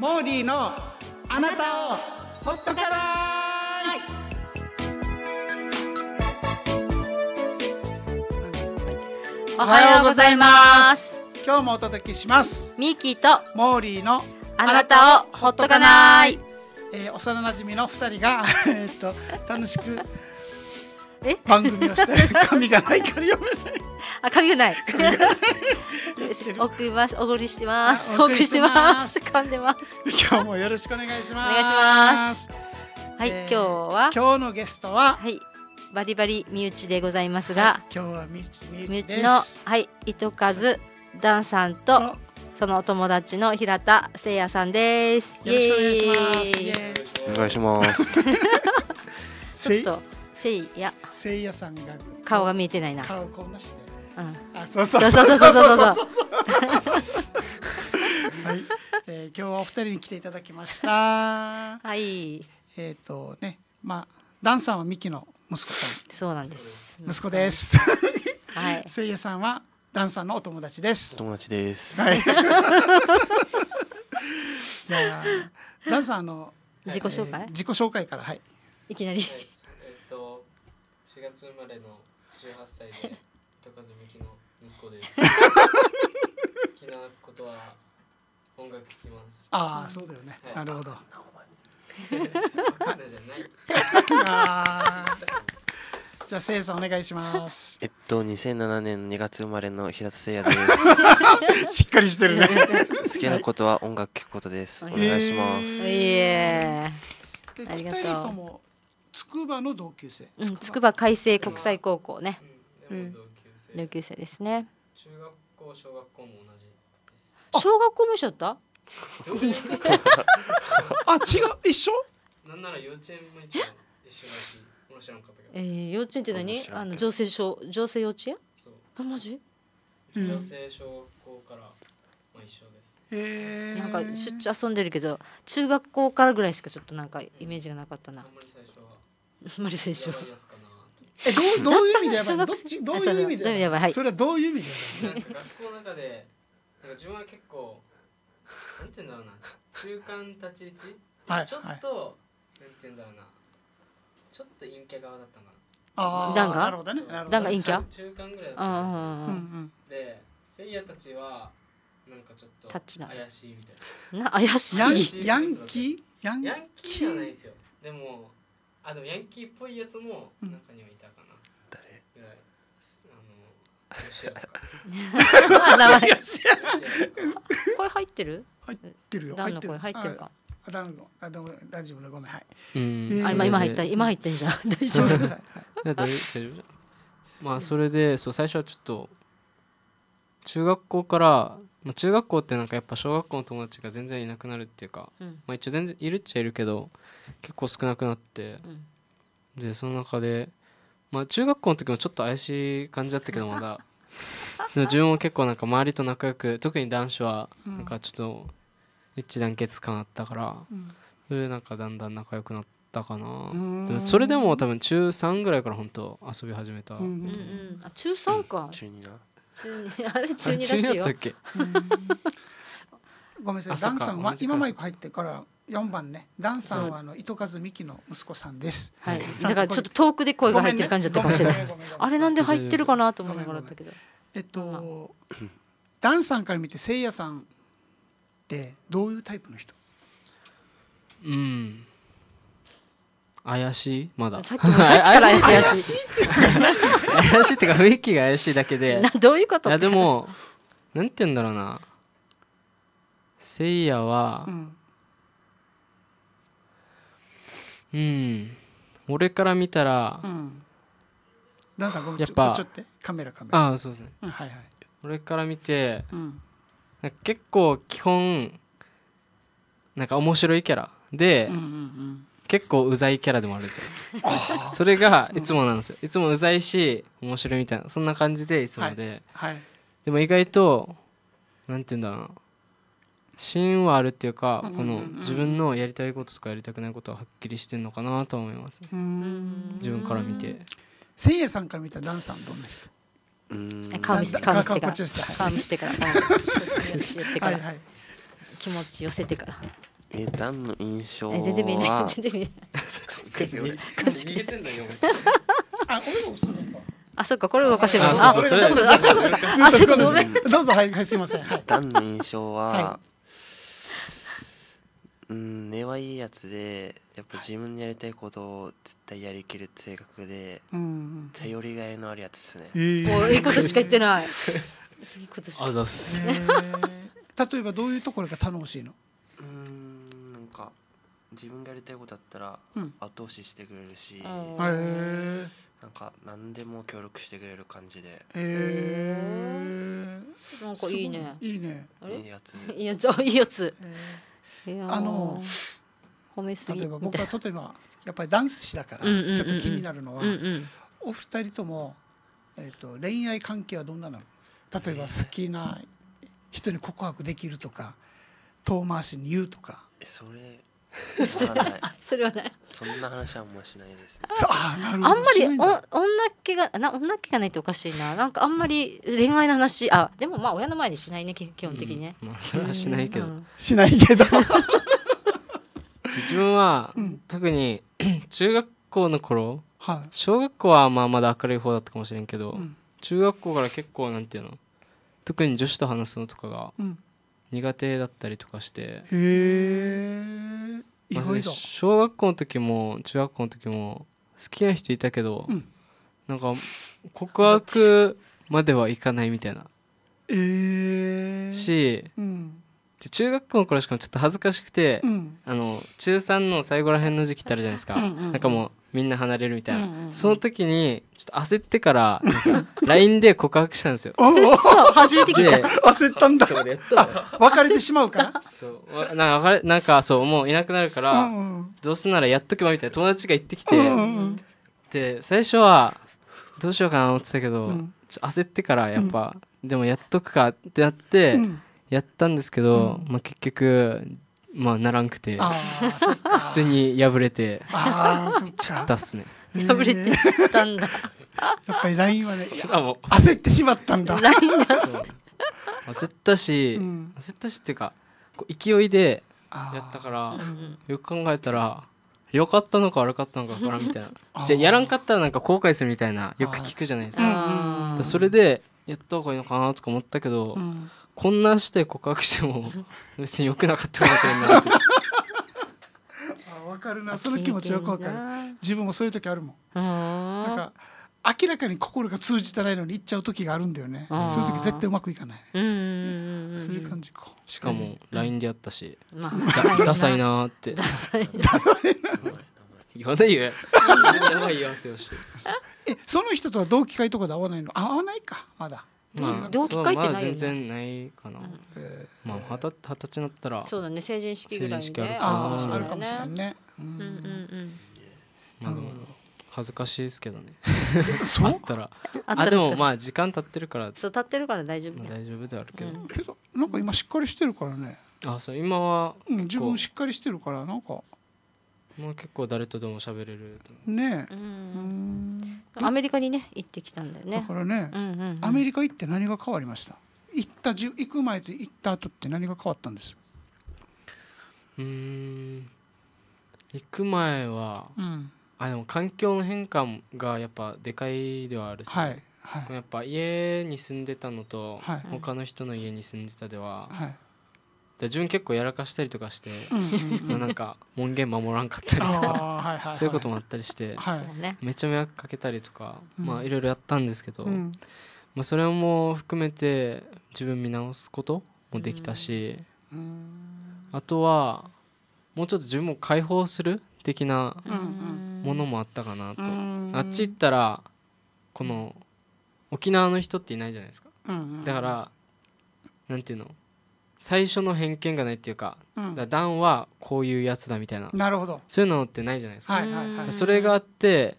モーリーのあなたをほっとかないおはようございます今日もお届けしますミキとモーリーのあなたをほっとかない、えー、幼馴染の二人が えっと楽しく番組をして紙 がないから読めないあ紙がない送りますお送りしてますお送りしてます噛んでます今日もよろしくお願いしますお願いしますはい、えー、今日は今日のゲストははいバリバリ身内でございますが、はい、今日は身内身内のはい糸数ダンさんとそのお友達の平田誠也さんですよろしくお願いしますお願いします ちょっとせいやせいやさんが顔が見えてないな顔こんなしてうん、あそうそうそうそうそうそうそうそうはい、えー、今日はお二人に来ていただきました はいえっ、ー、とねまあダンさんはミキの息子さんそうなんです息子ですはい せいやさんはダンさんのお友達です友達ですはい じゃあダンさんの自己紹介、えー、自己紹介からはいいきなり4月生まれの18歳で 高津美希の息子です 好きなことは音楽聴きますああそうだよね、はい、なるほど じゃあせいさんお願いしますえっと2007年2月生まれの平田誠也ですしっかりしてるね好きなことは音楽聴くことです、はい、お願いします、えー、ありがとう筑波の同級生、筑波海星国際高校ね、うん、同級生ですね中学校小学校も同じ小学校も一緒だったあ違う一緒なんなら幼稚園も一緒一緒だし俺知かったけどえー、幼稚園って何あの女性小女性幼稚園そうあマジ女性小学校から、まあ、一緒ですなんか出張遊んでるけど中学校からぐらいしかちょっとなんかイメージがなかったな、あんまり最初は マリ選手は。えどう どういう意味でやばいどっちどういう意味でそれはどういう意味でやばい学校の中でなんか自分は結構なんて言うんだろうな中間立ち位置、はい、ちょっと、なんて言うんだろうなちょっと陰キャ側だったかなああダンガなるほどねダンガ陰キャ中間ぐらいだったあでせいやたちはなんかちょっと怪しいみたいなな怪しいヤンキー。ヤンキーヤンキーじゃないですよでもあでもヤンキーっぽいやつも中にはいたかな、誰ぐらいあの吉野とか 名前声入ってる入ってるよダンの声入ってるかあダンの大丈夫だごめんはいあ今今入った今入ってんじゃん大丈夫まあそれでそう最初はちょっと中学校から、まあ、中学校ってなんかやっぱ小学校の友達が全然いなくなるっていうか、うん、まあ、一応全然いるっちゃいるけど結構少なくなって、うん、でその中で、まあ、中学校の時もちょっと怪しい感じだったけど まだ自分も結構なんか周りと仲良く特に男子はなんかちょっと一致団結感あったから、うん、それでなんかだんだん仲良くなって。っかなそれでも多分中3ぐらいから本当遊び始めた、うん中3か中2な中二あれ中二らしいよ。ごめんなさい。ダンさんは今マイク入ってから四番ね。ダンさんはあの糸数美希の息子さんです。はい。だからちょっと遠くで声が入ってる感じだったかもしれない。ねあれなんで入ってるかなと思いながらだけど。えっと、ダンさんから見てせいやさんってどういうタイプの人？うん。怪しいまださっきもさっきから 怪しい怪しい怪しいっていうか雰囲気が怪しいだけでな どういうこといやでもなんて言うんだろうなせいやはうん、俺から見たら、うん、ダンさんごめんやっぱちょっとカメラカメラああそうですねうんはいはい俺から見てうん結構基本なんか面白いキャラで、うんうん結構うざいキャラでもあるんですよそれがいつもなんですよいつもうざいし面白いみたいなそんな感じでいつもで、はいはい、でも意外となんて言うんだろうな芯はあるっていうか、この自分のやりたいこととかやりたくないことははっきりしてるのかなと思います自分から見てせいやさんから見たダンさんどんな人顔見せて顔見せてから顔見せてから気持ち寄せてからえダンの印象は全然見えない 全然見えない あこれもそうあ、そっか、これ動かせば。あ、そういうこと、あ、そういうことか。あ、そこ ごめん。どうぞ、はい、すみません。ダンの印象は。うん、根はいいやつで、やっぱ自分でやりたいことを絶対やりきる性格で。頼りがいのあるやつですね。いいことしか言ってない。いいことしか。てない例えば、どういうところが楽しいの。自分がやりたいことだったら後押ししてくれるし、あーなんか何でも協力してくれる感じでええなんかいいねいいねいいやつ いいやついいやついやあの褒めすぎ例えば僕は例えばやっぱりダンス師だからちょっと気になるのはお二人ともえっと恋愛関係はどんななの例えば好きな人に告白できるとか遠回しに言うとかえそれ それはない。そんな話はあんましないです、ね。あんまりお女っ気がな女っ気がないっておかしいな。なんかあんまり恋愛の話あでもまあ親の前にしないね基本的にね。うん、まあそれはしないけど。うん、しないけど。自分は、特に 中学校の頃、はい、小学校はまあまだ明るい方だったかもしれんけど、中学校から結構なんていうの特に女子と話すのとかが苦手だったりとかして。へえ。意外だ小学校の時も中学校の時も好きな人いたけど、うん、なんか告白まではいかないみたいなえー、し、うん、で中学校の頃しかもちょっと恥ずかしくて、うん、あの中3の最後ら辺の時期ってあるじゃないですか、うんうん、なんかもうみんな離れるみたいな、うんうんうん、その時にちょっと焦ってから LINE で告白したんですよ 初めて聞いた焦ったんだ別れてしまうかそうなんかなんかそうもういなくなるから、うんうん、どうせならやっとけばみたいな友達が行ってきて、うんうんで最初はどうしようかなと思ってたけど、うん、焦ってからやっぱ、うん、でもやっとくかってなって、やったんですけど、まあ、結局まあならんくて普通に破れて散ったっね破れて散ったんだやっぱり LINE はね焦ってしまったんだ焦ったし、うん、焦ったしっていうか勢いでやったから、よく考えたら良かったのか悪かったのか分からんみたいなじゃあやらんかったらなんか後悔するみたいなよく聞くじゃないですかそれでやった方がいいのかなとか思ったけど、うん、こんなして告白しても 別に良くなかったかもしれないっ わかるなその気持ちよくわかる自分もそういう時あるもんなんか明らかに心が通じてないのに行っちゃう時があるんだよねそういう時絶対うまくいかないそういう感じかしかもラインでやったし、ダサいなってダサいな言わないよ。やばいよ、せよし。え、その人とは同期会とかで会わないの、会わないか、まだ。私、まあ、病気書いてないよね、まあ、全然ないかな、うん、まあ二十歳になったらそうだね成人式ぐらいに、ね、あるかもしれないねうんうんうんまあ恥ずかしいですけどね そうあったらあでもまあ時間経ってるからそう経ってるから大丈夫、まあ、大丈夫であるけど、うん、けどなんか今しっかりしてるからねあそう今は、自分しっかりしてるからなんかまあ、結構誰とでも喋れるねアメリカにね行ってきたんだよねだからね、うんうんうん、アメリカ行って何が変わりました行ったじ行く前と行った後って何が変わったんですうん行く前は、うん、あでも環境の変化がやっぱでかいではあるし、はいはい、やっぱ家に住んでたのと、はい、他の人の家に住んでたでは、はい自分結構やらかしたりとかして、うん、なんか門限守らんかったりとかそういうこともあったりして、はい、めっちゃ迷惑かけたりとか、うん、まあいろいろやったんですけど、うん、まあ、それも含めて自分見直すこともできたし、あとはもうちょっと自分も解放する的なものもあったかなと、あっち行ったらこの沖縄の人っていないじゃないですか。だからなんていうの最初の偏見がないっていうか,、だダンはこういうやつだみたいななるほどそういうのってないじゃないですか,、はいはいはい、それがあって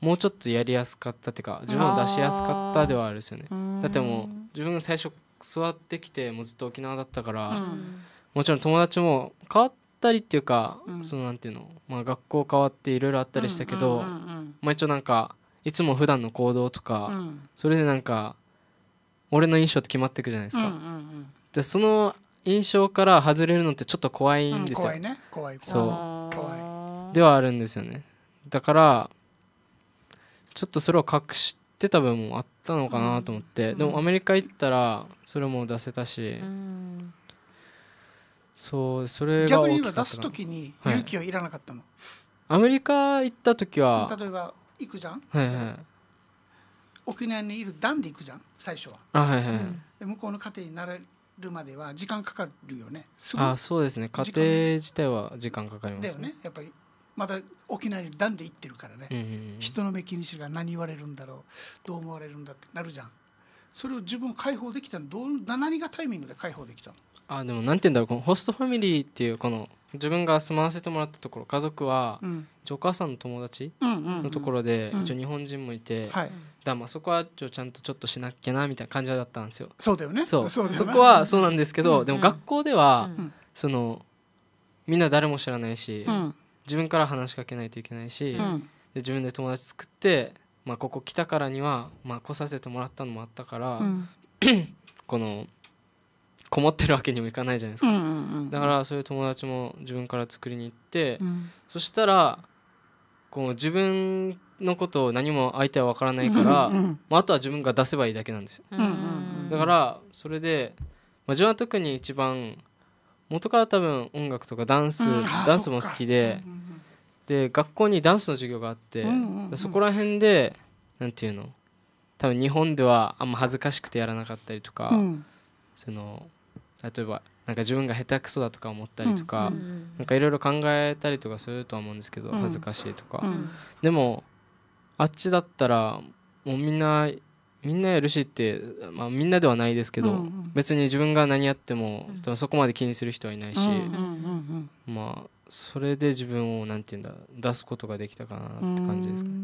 もうちょっとやりやすかったっていうか自分を出しやすかったではあるですよねだってもう自分が最初座ってきてもうずっと沖縄だったから、うん、もちろん友達も変わったりっていうか、うん、そのなんていうの、まあ、学校変わっていろいろあったりしたけど、うんうんうんうんまあ、一応なんかいつも普段の行動とか、うん、それでなんか俺の印象って決まっていくじゃないですか、うんうんうんでその印象から外れるのってちょっと怖いんですよ、うん、怖いね怖いそう怖いではあるんですよねだからちょっとそれを隠してた分もあったのかなと思って、うん、でもアメリカ行ったらそれも出せたし、うん、そうそれが逆に言えば出す時に勇気はいらなかったの、はい、アメリカ行った時は例えば行くじゃん、はいはい、沖縄にいるダンで行くじゃん最初はあ、はいはい、はで向こうの家庭になれるまでは時間かかるよねあそうですね家庭自体は時間かかりますね、ね、やっぱりまた沖縄にダンで行ってるからね、うんうんうん、人の目気にしるから何言われるんだろうどう思われるんだってなるじゃんそれを自分解放できたのどう何がタイミングで解放できたのあでもなんて言うんだろうこのホストファミリーっていうこの自分が住まわせてもらったところ家族は、うん、お母さんの友達のところで、一応日本人もいて、はい、だまあそこはちょちゃんとちょっとしなきゃなみたいな感じだったんですよ。そうだよねそうそこはそうなんですけど、でも学校では、そのみんな誰も知らないし、自分から話しかけないといけないし、で自分で友達作って、まあ、ここ来たからには、まあ、来させてもらったのもあったから、この。こもってるわけにもいかないじゃないですか、だからそういう友達も自分から作りに行って、うん、そしたらこう自分のことを何も相手は分からないから、うんうん、まあ、あとは自分が出せばいいだけなんですよ、だからそれで、まあ、自分は特に一番元から多分音楽とかダンス、うん、ダンスも好きで、うんうん、で学校にダンスの授業があって、そこら辺でなんていうの多分日本ではあんま恥ずかしくてやらなかったりとか、その例えばなんか自分が下手くそだとか思ったりとか、んかいろいろ考えたりとかするとは思うんですけど、恥ずかしいとか、でもあっちだったらもうみんなみんなやるしって、まあ、みんなではないですけど、別に自分が何やっても、でもそこまで気にする人はいないし、まあそれで自分をなんて言うんだ出すことができたかなって感じですかね。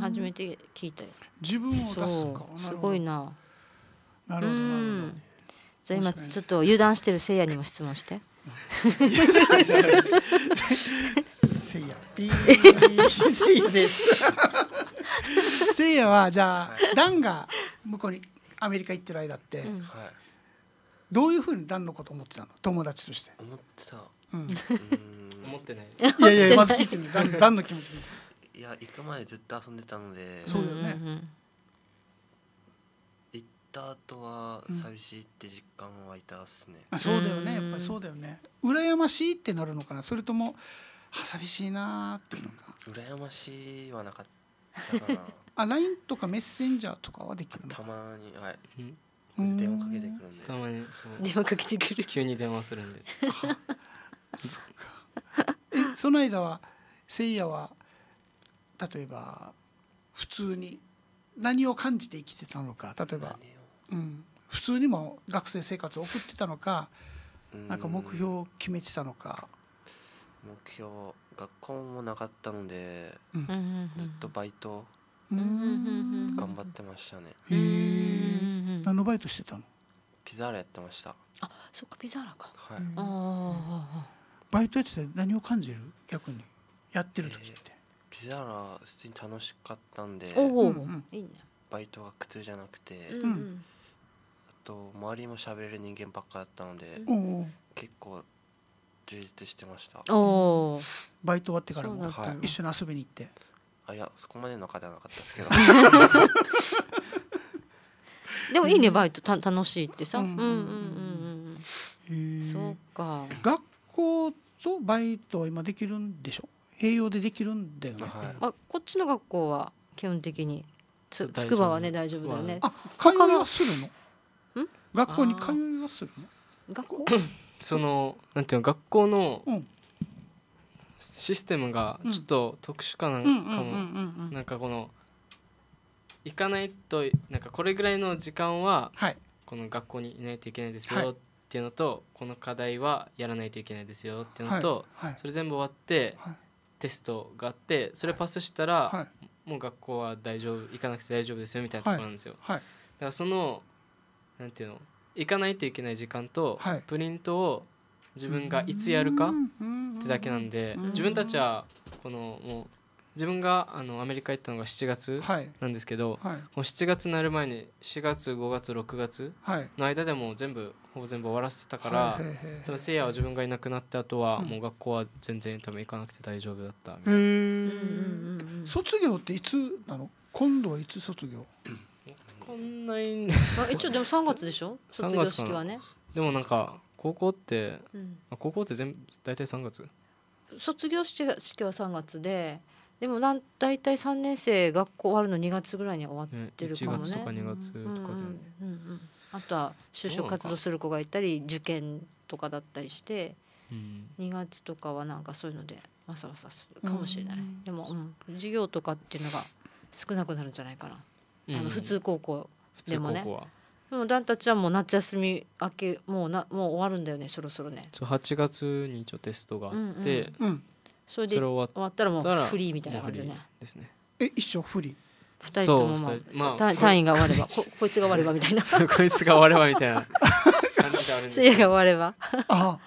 初めて聞いたよ。自分を出すか。すごいな。なるほどなるほど。じゃあ今ちょっと油断してるせいやにも質問して。せいや。せいやです。せいやはじゃあダンが向こうにアメリカ行ってる間って、うん、どういうふうにダンのこと思ってたの友達として。思ってた。うん。思ってない。いやいやまず聞いてみる。ダンの気持ち。いや行く前ずっと遊んでたので。そうだよね。うんうんた後は寂しいって実感はいたっすね、うん、そうだよねやっぱりそうだよね羨ましいってなるのかなそれとも寂しいなっていうのか羨ましいはなかったかな あ LINE とかメッセンジャーとかはできるたまにはい、電話かけてくるんでたまにそう電話かけてくる急に電話するんでそっかその間はせいやは例えば普通に何を感じて生きてたのか例えば普通にも学生生活を送ってたのかなんか目標を決めてたのか。目標学校もなかったので、うん、ずっとバイト頑張ってましたね。へえ。何のバイトしてたの？ピザーラやってました。あ、そっかピザーラか。はい。あバイトやってて何を感じる？逆にやってる時って。ピザーラ普通に楽しかったんで。おお、いいね。バイトは苦痛じゃなくて、うん、と周りも喋れる人間ばっかだったので、結構充実してましたバイト終わってからも一緒に遊びに行ってあいやそこまでのではなかったですけど でもいいねバイトた楽しいってさ、うん、うんうんうんうんそうか学校とバイトは今できるんでしょ併用でできるんだよね、はい、あこっちの学校は基本的につくばはね大丈夫だよねあ通いはするの学校に通いはするの学校 そのなんていうの学校のシステムがちょっと特殊かなんかもなんかこの行かないとなんかこれぐらいの時間はこの学校にいないといけないですよっていうのとこの課題はやらないといけないですよっていうのとそれ全部終わってテストがあってそれパスしたらもう学校は大丈夫行かなくて大丈夫ですよみたいなところなんですよ。だからそのなんていうの行かないといけない時間と、はい、プリントを自分がいつやるかってだけなんで自分たちはこのもう自分があのアメリカ行ったのが7月なんですけど、はい、はい、もう7月になる前に4月5月6月の間でも全部ほぼ全部終わらせてたから、せいやは自分がいなくなってあとはもう学校は全然多分行かなくて大丈夫だったみたいな。卒業っていつなの今度はいつ卒業かんないあ一応でも3月でしょ卒業式はねでもなんか高校って、うん、高校って全大体3月卒業式は3月ででもなん大体3年生学校終わるの2月ぐらいに終わってるかもね。ね月とか2月とかで、うんうんあとは就職活動する子がいたり受験とかだったりして、うん、2月とかはなんかそういうのでわさわさするかもしれない。うん、でも、うん、授業とかっていうのが少なくなるんじゃないかな。あの普通高校でもね。でも団たちはもう夏休み明けもうなもう終わるんだよねそろそろねそう8月に一応テストがあって、うんうん、それで終わったらもうフリーみたいな感じねですねえ一生フリー2人とも、まあ、まあ、単位が終わればこ こいつが終わればみたいなこいつが終わればみたいなせいやが終わればあ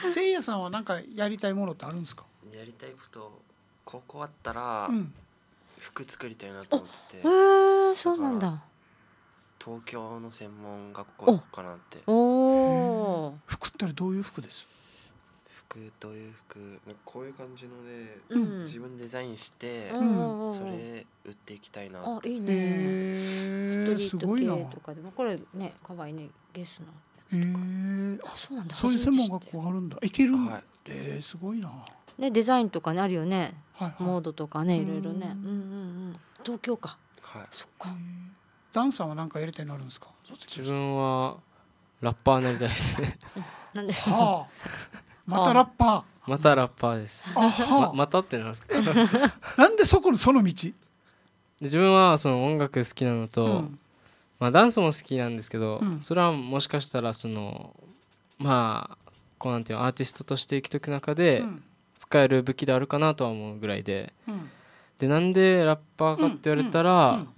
せいやさんは何かやりたいものってあるんですかやりたいこと高校あったら、う服作りたいなと思っててへえそうなんだ東京の専門学校行こうかなっておお服ったらどういう服です服どういう服こういう感じので、うん、自分デザインして、うん、それ売っていきたいなあいいねストリート系とかでもこれね可愛いねゲスのえー、あそうなんだそういう専門学校あるんだいけるんはい、えー、すごいなねデザインとかなるよねモードとかねいろいろね、うんうんうん東京か、はい、そっかダンさんは何かやりたいのあるんですか自分はラッパーなりたいですね なんで、はあ、またラッパー またラッパーです、ま、またってなんですか なんでそこのその道自分はその音楽好きなのと、うん、まあ、ダンスも好きなんですけど、うん、それはもしかしたらそのまあこうなんていうアーティストとして生きていく中で、使える武器であるかなとは思うぐらいで、うん、でなんでラッパーかって言われたら、うんうん、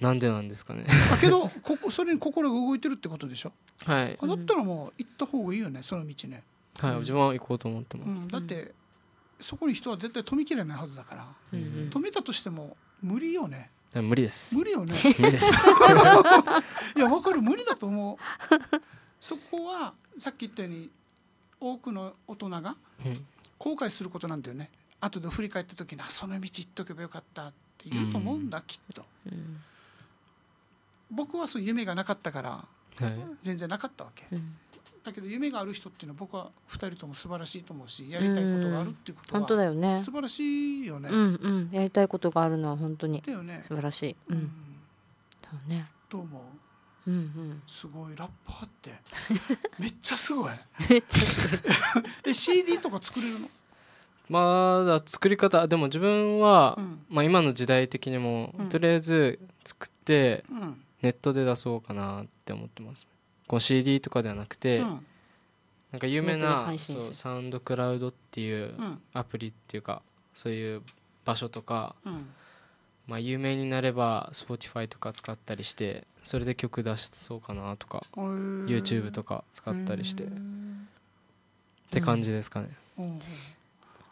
なんでなんですかねあけどここそれに心が動いてるってことでしょはいだったらもう行った方がいいよねその道ねはい、自分は行こうと思ってます、だってそこに人は絶対止めきれないはずだから、うんうん、止めたとしても無理よね無理です無理よね いや分かる無理だと思うそこはさっき言ったように多くの大人が後悔することなんだよね、うん、後で振り返った時に「あその道行っとけばよかった」って言うと思うんだ、うん、きっと、うん、僕はそう夢がなかったから、はい、全然なかったわけ、だけど夢がある人っていうのは僕は2人とも素晴らしいと思うしやりたいことがあるっていうことは本当だよね素晴らしいよね、うんうん、やりたいことがあるのは本当にだよね素晴らしい、うん、うん、そうねどう思ううんうん、すごいラッパーって めっちゃすごいめっちゃすごい え CD とか作れるのまだ作り方でも自分は、うん、まあ、今の時代的にも、うん、とりあえず作って、うん、ネットで出そうかなって思ってます、こう CD とかではなくて、なんか有名なそうサウンドクラウドっていうアプリっていうかそういう場所とか、うんまあ、有名になれば Spotify とか使ったりしてそれで曲出しそうかなとか YouTube とか使ったりしてって感じですかね、うん、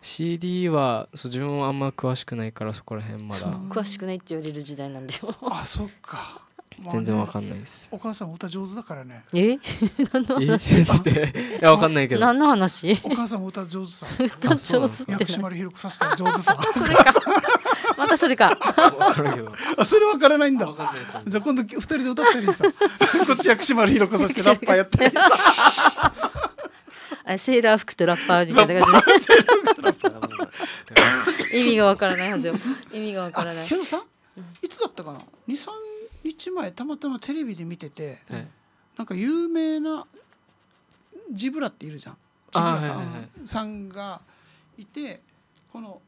CD はそう自分はあんま詳しくないからそこら辺まだ詳しくないって言われる時代なんだよあそっか、全然わかんないですお母さん歌上手だからねえ 何の話いやわかんないけど何の話お母さん歌上手さ 歌上手って薬師丸ひろさせた上手さ それかたそれか。あそれわからないんだ。じゃ今度二人で歌ったりさ、こっち薬師丸ひろ子さしてラッパーやったりさ。あセーラー服とラッパーみたいな感じ意味がわからないはずよ。意味がわからない。けどさ、いつだったかな。二三日前たまたまテレビで見てて、なんか有名なジブラっているじゃん。ジブラさんがいてこの。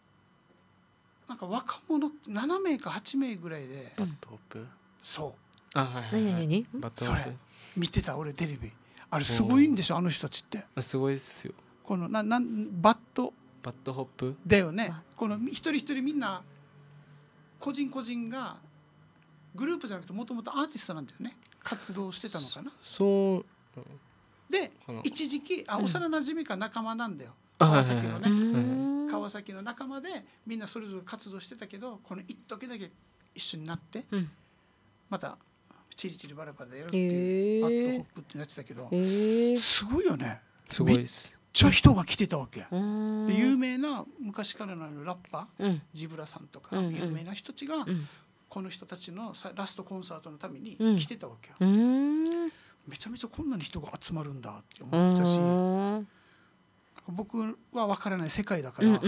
か若者七名か八名ぐらいでバットオプそうあはいはい、何何それ見てた俺テレビあれすごいんでしょあの人たちってすごいっすよこのななんバットバットホップだよねこの一人一人みんな個人個人がグループじゃなくてもともとアーティストなんだよね活動してたのかなそうで一時期あ幼馴染か仲間なんだよ、あはいはのねうん川崎の仲間でみんなそれぞれ活動してたけどこの一時だけ一緒になって、うん、またチリチリバラバラでやるっていう、えー、アットホップってなってたけど、えー、すごいよねすごいですめっちゃ人が来てたわけ、で有名な昔からのラッパー、うん、ジブラさんとか、有名な人たちが、この人たちのさラストコンサートのために来てたわけよ、うん、めちゃめちゃこんなに人が集まるんだって思ってたし僕は分からない世界だから、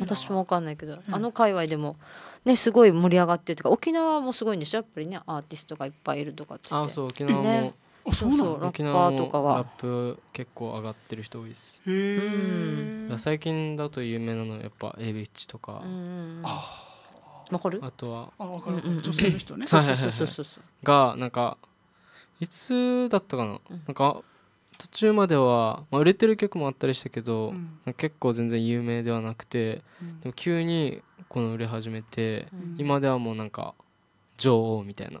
私も分かんないけど、うん、あの界隈でも、ね、すごい盛り上がってるとか沖縄もすごいんでしょやっぱりねアーティストがいっぱいいるとかってあそう沖縄も、ね、そうそうラッパーとかはラップ結構上がってる人多いですへえ最近だと有名なのはやっぱ A ビッチとかわかるあとはあ分かる、女性の人ね そうそうそうそうがなんかいつだったかな、うん、なんか途中までは、まあ、売れてる曲もあったりしたけど、うん、結構全然有名ではなくて、うん、でも急にこの売れ始めて、うん、今ではもうなんか女王みたいな、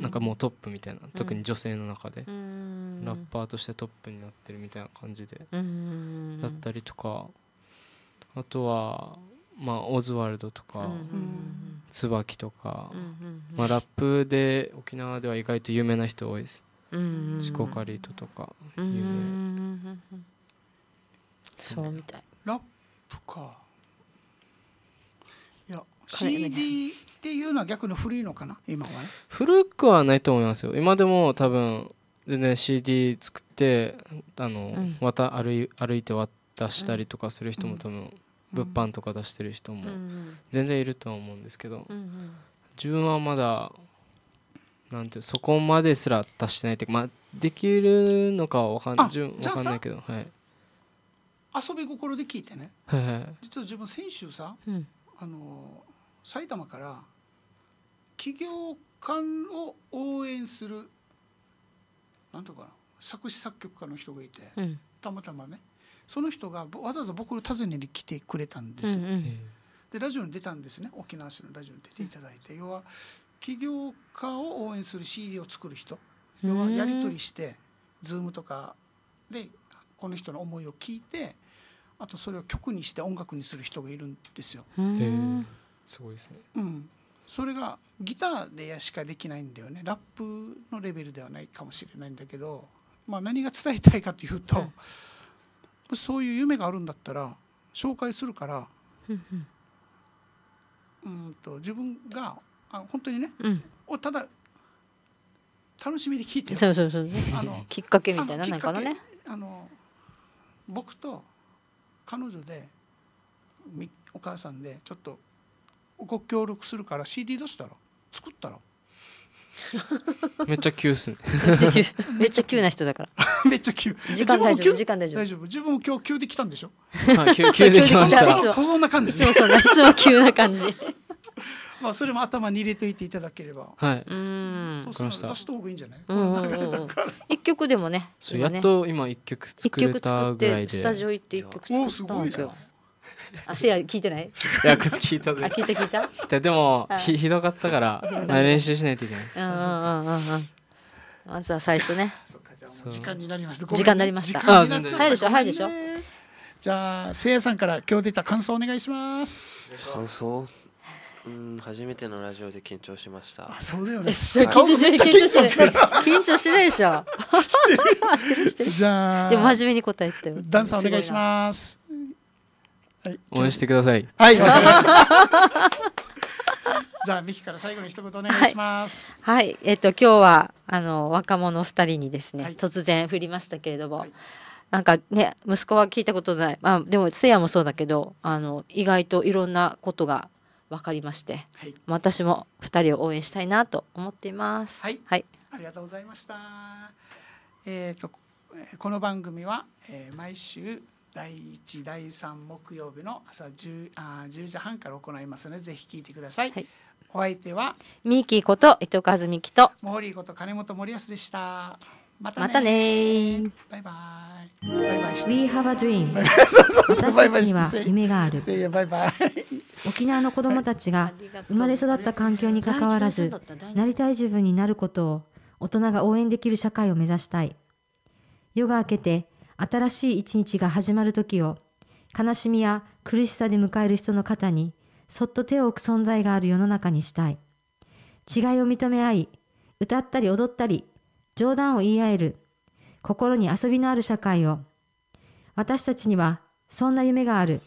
なんかもうトップみたいな、特に女性の中で、ラッパーとしてトップになってるみたいな感じで、だったりとかあとは、まあ、オズワルドとか。椿とか、まあ、ラップで沖縄では意外と有名な人多いですチコカリートとか有名そうみたいラップかいや CD っていうのは逆に古いのかな今はね古くはないと思いますよ今でも多分全然 CD 作ってあの、うん、渡歩いて渡したりとかする人も多分、うん、物販とか出してる人も全然いるとは思うんですけど、うんうん、自分はまだなんてそこまですら達してないっていうか、まあ、できるのかは分かん分かんないけど、はい、遊び心で聞いてね、実は自分先週さ、うん、あの埼玉から企業間を応援するなんとかな作詞作曲家の人がいて、うん、たまたまねその人がわざわざ僕を訪ねに来てくれたんですよ。うんうん、でラジオに出たんですね沖縄市のラジオに出ていただいて、要は起業家を応援する CD を作る人要はやり取りして Zoom とかでこの人の思いを聞いてあとそれを曲にして音楽にする人がいるんですよ。へすごいですね、うん、それがギターでしかできないんだよねラップのレベルではないかもしれないんだけど、まあ、何が伝えたいかというと、うん、そういう夢があるんだったら紹介するからうんと自分があ本当にね、うん、ただ楽しみで聞いてそうそうそうあの きっかけみたいなないかなねあの僕と彼女でお母さんでちょっとご協力するから CD 出したら作ったら めっちゃ急っすね めっちゃ急な人だからめっちゃ急時間大丈夫時間大丈夫大丈夫自分も今日急で来たんでしょ、はい、急急で来ましたそんな感じいつもそんないつも急な感じまあそれも頭に入れといていただければ。はい。うん。出した方がいいんじゃない？一曲でもね。そうやっと今一曲作れたぐらいで。スタジオ行って一曲作ったんですよ。あせや聞いてない？いや聞いたぜ。聞いた聞いた。ででもひひどかったから練習しないといけない。うんうんうんうん。まずは最初ね。時間になりました。時間になりました。早いでしょ早いでしょ。じゃあせやさんから今日出た感想お願いします。感想。うん初めてのラジオで緊張しましたあそうだよね緊張してい。緊張してる緊張してるでしょ してるしてるじゃあでも真面目に答えてたよダンさんお願いしますはい応援してくださいはいわかりました じゃあミキから最後に一言お願いします。はい、はい、えっ、と今日はあの若者二人にですね、はい、突然振りましたけれども、はい、なんかね息子は聞いたことない、まあでもせいやもそうだけど、あの意外といろんなことが分かりまして、はい、私も2人を応援したいなと思っています。はい、はい、ありがとうございました、えーと、この番組は、えー、毎週第1第3木曜日の朝 10, あ10時半から行いますのでぜひ聞いてください。はいお相手はミーキーこと伊藤和美希とモーリーこと金本森保でした。またねバイバイ。バイバイ We have a dream 私たちには夢がある沖縄の子どもたちが生まれ育った環境にかかわらずなりたい自分になることを大人が応援できる社会を目指したい夜が明けて新しい一日が始まる時を悲しみや苦しさで迎える人の肩にそっと手を置く存在がある世の中にしたい違いを認め合い歌ったり踊ったり冗談を言い合える、心に遊びのある社会を。私たちには、そんな夢がある。